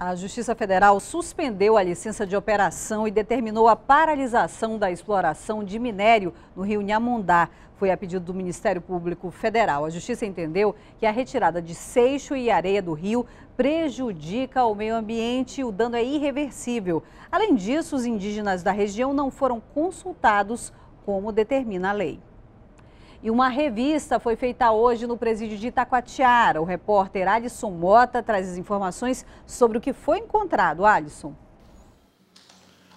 A Justiça Federal suspendeu a licença de operação e determinou a paralisação da exploração de minério no rio Nhamundá. Foi a pedido do Ministério Público Federal. A Justiça entendeu que a retirada de seixo e areia do rio prejudica o meio ambiente e o dano é irreversível. Além disso, os indígenas da região não foram consultados, como determina a lei. E uma revista foi feita hoje no presídio de Itacoatiara. O repórter Alisson Mota traz as informações sobre o que foi encontrado. Alisson.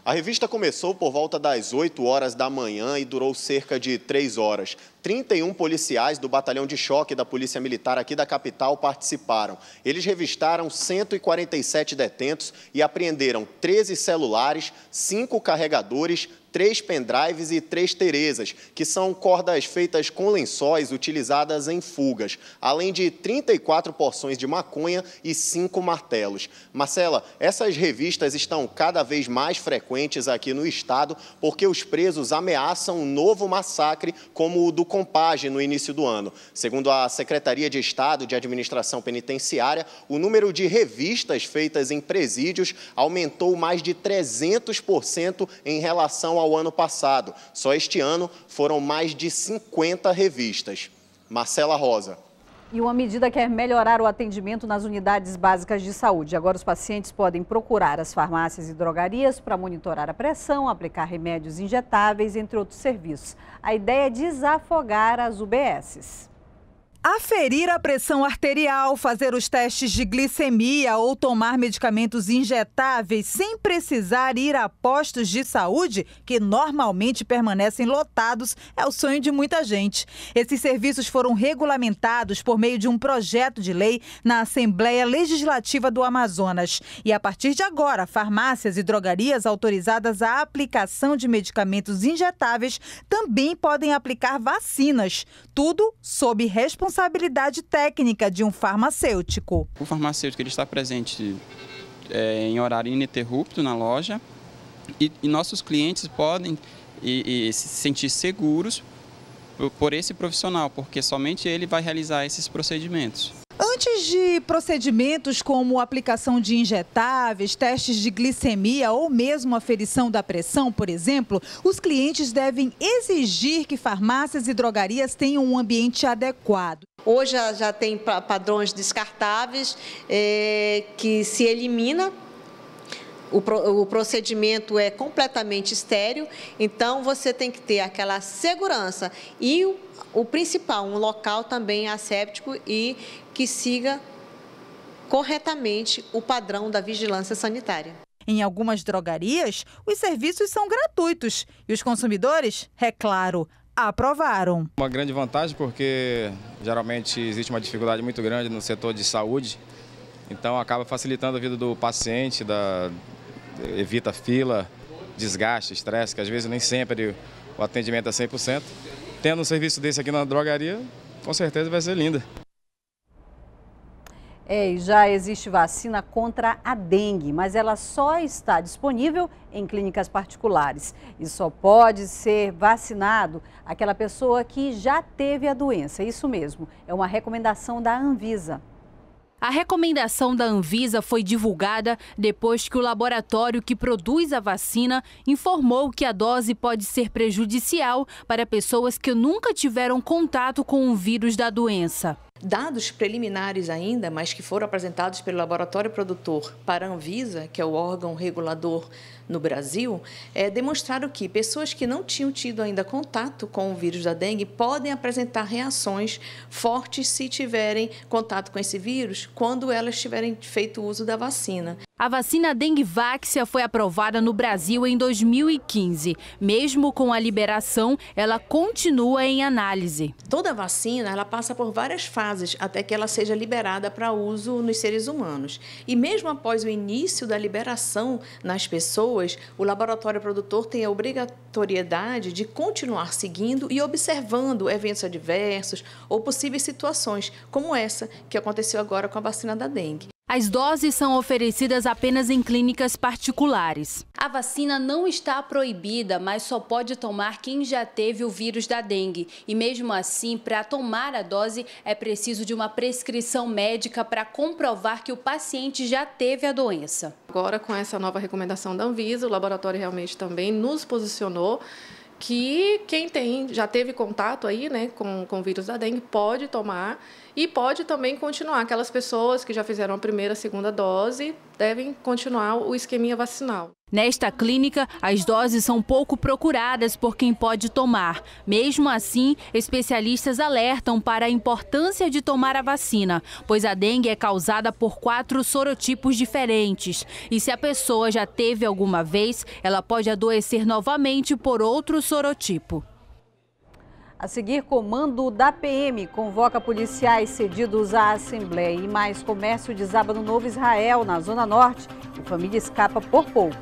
A revista começou por volta das 8 horas da manhã e durou cerca de 3 horas. 31 policiais do batalhão de choque da Polícia Militar aqui da capital participaram. Eles revistaram 147 detentos e apreenderam 13 celulares, 5 carregadores, três pendrives e três terezas, que são cordas feitas com lençóis utilizadas em fugas, além de 34 porções de maconha e cinco martelos. Marcela, essas revistas estão cada vez mais frequentes aqui no estado porque os presos ameaçam um novo massacre como o do Compage no início do ano. Segundo a Secretaria de Estado de Administração Penitenciária, o número de revistas feitas em presídios aumentou mais de 300% em relação ao ano passado. Só este ano foram mais de 50 revistas. Marcela Rosa. E uma medida quer é melhorar o atendimento nas unidades básicas de saúde. Agora, os pacientes podem procurar as farmácias e drogarias para monitorar a pressão, aplicar remédios injetáveis, entre outros serviços. A ideia é desafogar as UBSs. Aferir a pressão arterial, fazer os testes de glicemia ou tomar medicamentos injetáveis sem precisar ir a postos de saúde, que normalmente permanecem lotados, é o sonho de muita gente. Esses serviços foram regulamentados por meio de um projeto de lei na Assembleia Legislativa do Amazonas. E a partir de agora, farmácias e drogarias autorizadas à aplicação de medicamentos injetáveis também podem aplicar vacinas. Tudo sob responsabilidade responsabilidade técnica de um farmacêutico. O farmacêutico ele está presente é, em horário ininterrupto na loja e, e nossos clientes podem e, e se sentir seguros por, por esse profissional, porque somente ele vai realizar esses procedimentos. Antes de procedimentos como aplicação de injetáveis, testes de glicemia ou mesmo aferição da pressão, por exemplo, os clientes devem exigir que farmácias e drogarias tenham um ambiente adequado. Hoje já, tem padrões descartáveis é, que se elimina o, o procedimento é completamente estéreo, então você tem que ter aquela segurança e o, o principal, um local também asséptico e que siga corretamente o padrão da vigilância sanitária. Em algumas drogarias, os serviços são gratuitos e os consumidores, é claro, aprovaram. Uma grande vantagem porque geralmente existe uma dificuldade muito grande no setor de saúde, então acaba facilitando a vida do paciente, da, evita fila, desgaste, estresse, que às vezes nem sempre o atendimento é 100%. Tendo um serviço desse aqui na drogaria, com certeza vai ser linda. É, já existe vacina contra a dengue, mas ela só está disponível em clínicas particulares. E só pode ser vacinado aquela pessoa que já teve a doença. Isso mesmo, é uma recomendação da Anvisa. A recomendação da Anvisa foi divulgada depois que o laboratório que produz a vacina informou que a dose pode ser prejudicial para pessoas que nunca tiveram contato com o vírus da doença. Dados preliminares ainda, mas que foram apresentados pelo laboratório produtor para a Anvisa, que é o órgão regulador no Brasil, é, demonstraram que pessoas que não tinham tido ainda contato com o vírus da dengue podem apresentar reações fortes se tiverem contato com esse vírus quando elas tiverem feito uso da vacina. A vacina Dengvaxia foi aprovada no Brasil em 2015. Mesmo com a liberação, ela continua em análise. Toda vacina, ela passa por várias fases até que ela seja liberada para uso nos seres humanos. E mesmo após o início da liberação nas pessoas, o laboratório produtor tem a obrigatoriedade de continuar seguindo e observando eventos adversos ou possíveis situações como essa que aconteceu agora com a vacina da dengue. As doses são oferecidas apenas em clínicas particulares. A vacina não está proibida, mas só pode tomar quem já teve o vírus da dengue. E mesmo assim, para tomar a dose, é preciso de uma prescrição médica para comprovar que o paciente já teve a doença. Agora, com essa nova recomendação da Anvisa, o laboratório realmente também nos posicionou que quem tem, já teve contato aí, né, com, com o vírus da dengue, pode tomar e pode também continuar. Aquelas pessoas que já fizeram a primeira, a segunda dose devem continuar o esqueminha vacinal. Nesta clínica, as doses são pouco procuradas por quem pode tomar. Mesmo assim, especialistas alertam para a importância de tomar a vacina, pois a dengue é causada por quatro sorotipos diferentes. E se a pessoa já teve alguma vez, ela pode adoecer novamente por outro sorotipo. A seguir, comando da PM convoca policiais cedidos à Assembleia e mais comércio desaba no Novo Israel, na Zona Norte. E família escapa por pouco.